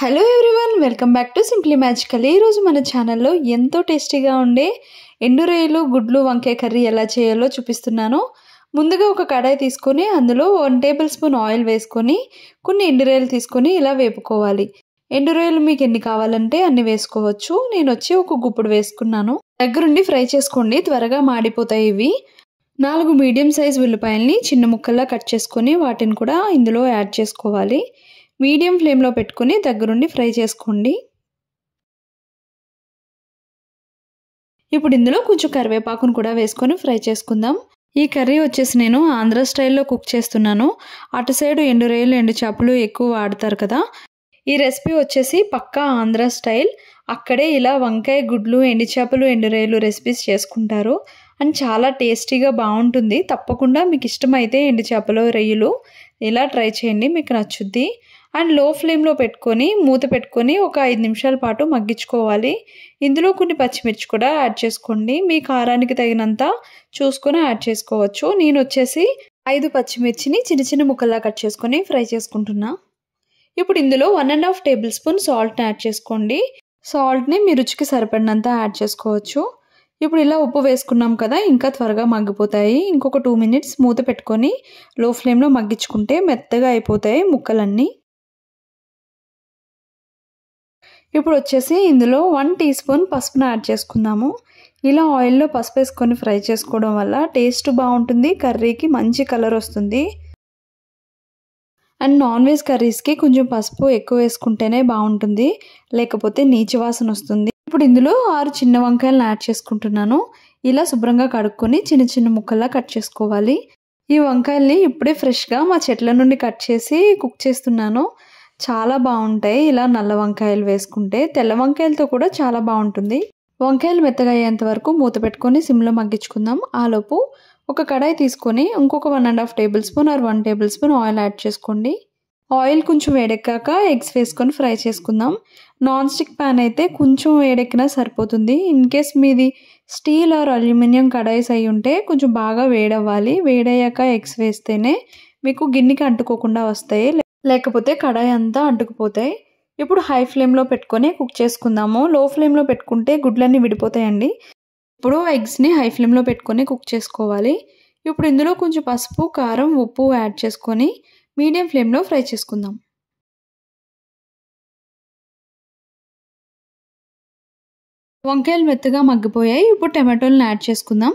hello everyone welcome back to simply magical ఈరోజు మన ఛానల్లో ఎంతో టేస్టీగా ఉండే రొయ్యలు గుడ్లు వంకాయ కర్రీ ఎలా చేయాలో చూపిస్తున్నాను ముందుగా ఒక కడాయి తీసుకొని అందులో వన్ టేబుల్ స్పూన్ ఆయిల్ వేసుకొని కొన్ని రొయ్యలు తీసుకొని ఇలా వేపుకోవాలి రొయ్యలు మీకు ఎన్ని కావాలంటే అన్ని వేసుకోవచ్చు నేను వచ్చి ఒక గుప్పుడు వేసుకున్నాను దగ్గరుండి ఫ్రై చేసుకోండి త్వరగా మాడిపోతాయి ఇవి నాలుగు మీడియం సైజ్ ఉల్లిపాయల్ని చిన్న ముక్కల్లా కట్ చేసుకొని వాటిని కూడా ఇందులో యాడ్ చేసుకోవాలి మీడియం ఫ్లేమ్లో పెట్టుకుని దగ్గరుండి ఫ్రై చేసుకోండి ఇప్పుడు ఇందులో కొంచెం కరివేపాకును కూడా వేసుకొని ఫ్రై చేసుకుందాం ఈ కర్రీ వచ్చేసి నేను ఆంధ్ర స్టైల్లో కుక్ చేస్తున్నాను అటు సైడు ఎండు రొయ్యలు ఎండు చేపలు ఎక్కువ వాడతారు కదా ఈ రెసిపీ వచ్చేసి పక్కా ఆంధ్ర స్టైల్ అక్కడే ఇలా వంకాయ గుడ్లు ఎండు చేపలు ఎండు రొయ్యలు రెసిపీస్ చేసుకుంటారు అండ్ చాలా టేస్టీగా బాగుంటుంది తప్పకుండా మీకు ఇష్టమైతే ఎండు చేపలు రొయ్యలు ఇలా ట్రై చేయండి మీకు నచ్చుద్ది అండ్ లో ఫ్లేమ్లో పెట్టుకొని మూత పెట్టుకొని ఒక ఐదు నిమిషాల పాటు మగ్గించుకోవాలి ఇందులో కొన్ని పచ్చిమిర్చి కూడా యాడ్ చేసుకోండి మీ కారానికి తగినంత చూసుకొని యాడ్ చేసుకోవచ్చు నేను వచ్చేసి ఐదు పచ్చిమిర్చిని చిన్న చిన్న ముక్కల్లా కట్ చేసుకొని ఫ్రై చేసుకుంటున్నా ఇప్పుడు ఇందులో one and half tablespoon సాల్ట్ని యాడ్ చేసుకోండి సాల్ట్ని మీ రుచికి సరిపడినంత యాడ్ చేసుకోవచ్చు ఇప్పుడు ఇలా ఉప్పు వేసుకున్నాం కదా ఇంకా త్వరగా మగ్గిపోతాయి ఇంకొక టూ మినిట్స్ మూత పెట్టుకొని లో ఫ్లేమ్లో మగ్గించుకుంటే మెత్తగా అయిపోతాయి ముక్కలన్నీ ఇప్పుడు వచ్చేసి ఇందులో వన్ టీ స్పూన్ పసుపును యాడ్ చేసుకుందాము ఇలా ఆయిల్లో పసుపు వేసుకొని ఫ్రై చేసుకోవడం వల్ల టేస్ట్ బాగుంటుంది కర్రీకి మంచి కలర్ వస్తుంది అండ్ నాన్ వెజ్ కర్రీస్కి కొంచెం పసుపు ఎక్కువ వేసుకుంటేనే బాగుంటుంది లేకపోతే నీచి వాసన వస్తుంది ఇప్పుడు ఇందులో ఆరు చిన్న వంకాయలను యాడ్ చేసుకుంటున్నాను ఇలా శుభ్రంగా కడుక్కొని చిన్న చిన్న ముక్కల్లా కట్ చేసుకోవాలి ఈ వంకాయల్ని ఇప్పుడే ఫ్రెష్గా మా చెట్ల నుండి కట్ చేసి కుక్ చేస్తున్నాను చాలా బాగుంటాయి ఇలా నల్ల వంకాయలు వేసుకుంటే తెల్ల వంకాయలతో కూడా చాలా బాగుంటుంది వంకాయలు మెత్తగా అయ్యేంత వరకు మూత పెట్టుకొని సిమ్లో మగ్గించుకుందాం ఆలోపు ఒక కడాయి తీసుకొని ఇంకొక one and half tablespoon or one tablespoon oil add చేసుకోండి ఆయిల్ కొంచెం వేడెక్కాక ఎగ్స్ వేసుకొని ఫ్రై చేసుకుందాం నాన్ స్టిక్ ప్యాన్ అయితే కొంచెం వేడెక్కినా సరిపోతుంది ఇన్ కేస్ మీది స్టీల్ ఆర్ అల్యూమినియం కడాయిస్ అయి ఉంటే కొంచెం బాగా వేడవ్వాలి వేడయ్యాక ఎగ్స్ వేస్తేనే మీకు గిన్నెకి అంటుకోకుండా వస్తాయి లేకపోతే కడాయి అంతా అంటుకుపోతాయి ఇప్పుడు హై ఫ్లేమ్లో పెట్టుకొని కుక్ చేసుకుందాము లో ఫ్లేమ్లో పెట్టుకుంటే గుడ్లన్నీ విడిపోతాయండి ఇప్పుడు ఎగ్స్ని హై ఫ్లేమ్లో పెట్టుకొని కుక్ చేసుకోవాలి ఇప్పుడు ఇందులో కొంచెం పసుపు కారం ఉప్పు యాడ్ చేసుకొని మీడియం ఫ్లేమ్లో ఫ్రై చేసుకుందాం వంకాయలు మెత్తగా మగ్గిపోయాయి ఇప్పుడు టమాటోలను యాడ్ చేసుకుందాం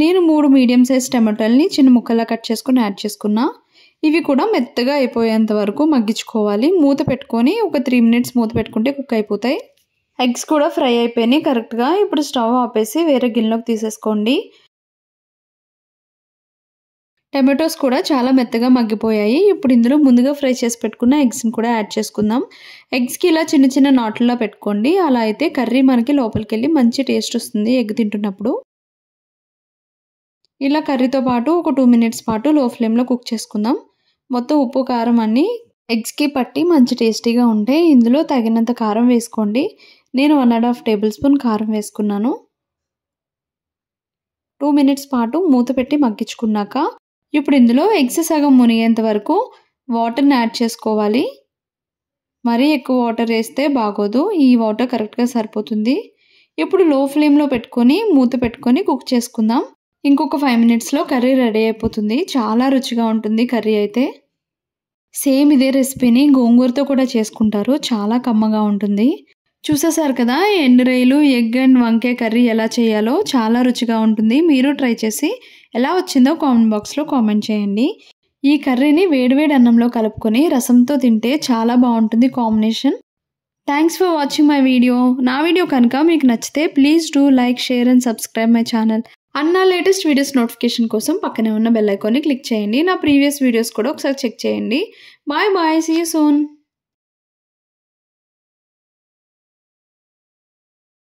నేను మూడు మీడియం సైజ్ టమాటోల్ని చిన్న ముక్కలా కట్ చేసుకుని యాడ్ చేసుకున్నాను ఇవి కూడా మెత్తగా అయిపోయేంత వరకు మగ్గించుకోవాలి మూత పెట్టుకొని ఒక త్రీ మినిట్స్ మూత పెట్టుకుంటే కుక్ అయిపోతాయి ఎగ్స్ కూడా ఫ్రై అయిపోయినాయి కరెక్ట్గా ఇప్పుడు స్టవ్ ఆపేసి వేరే గిన్నెలోకి తీసేసుకోండి టమాటోస్ కూడా చాలా మెత్తగా మగ్గిపోయాయి ఇప్పుడు ఇందులో ముందుగా ఫ్రై చేసి పెట్టుకున్న ఎగ్స్ని కూడా యాడ్ చేసుకుందాం ఎగ్స్కి ఇలా చిన్న చిన్న నాట్లలో పెట్టుకోండి అలా అయితే కర్రీ మనకి లోపలికి వెళ్ళి మంచి టేస్ట్ వస్తుంది ఎగ్ తింటున్నప్పుడు ఇలా కర్రీతో పాటు ఒక టూ మినిట్స్ పాటు లో ఫ్లేమ్లో కుక్ చేసుకుందాం మొత్తం ఉప్పు కారం అన్నీ ఎగ్స్కి పట్టి మంచి టేస్టీగా ఉంటే ఇందులో తగినంత కారం వేసుకోండి నేను one and half tablespoon కారం వేసుకున్నాను టూ మినిట్స్ పాటు మూత పెట్టి మగ్గించుకున్నాక ఇప్పుడు ఇందులో ఎగ్స్ సగం మునిగేంత వరకు వాటర్ని యాడ్ చేసుకోవాలి మరీ ఎక్కువ వాటర్ వేస్తే బాగోదు ఈ వాటర్ కరెక్ట్గా సరిపోతుంది ఇప్పుడు లో ఫ్లేమ్లో పెట్టుకొని మూత పెట్టుకొని కుక్ చేసుకుందాం ఇంకొక ఫైవ్ మినిట్స్లో కర్రీ రెడీ అయిపోతుంది చాలా రుచిగా ఉంటుంది కర్రీ అయితే సేమ్ ఇదే రెసిపీని గోంగూరతో కూడా చేసుకుంటారు చాలా కమ్మగా ఉంటుంది చూసేసారు కదా ఎండు రైలు ఎగ్ అండ్ వంకాయ కర్రీ ఎలా చేయాలో చాలా రుచిగా ఉంటుంది మీరు ట్రై చేసి ఎలా వచ్చిందో కామెంట్ బాక్స్లో కామెంట్ చేయండి ఈ కర్రీని వేడివేడి అన్నంలో కలుపుకొని రసంతో తింటే చాలా బాగుంటుంది combination thanks for watching my video నా వీడియో కనుక మీకు నచ్చితే please do like share and subscribe my channel అన్న లేటెస్ట్ వీడియోస్ నోటిఫికేషన్ కోసం పక్కనే ఉన్న బెల్ ఐకాన్ని క్లిక్ చేయండి నా ప్రీవియస్ వీడియోస్ కూడా ఒకసారి చెక్ చేయండి బాయ్ బాయ్ సీ సోన్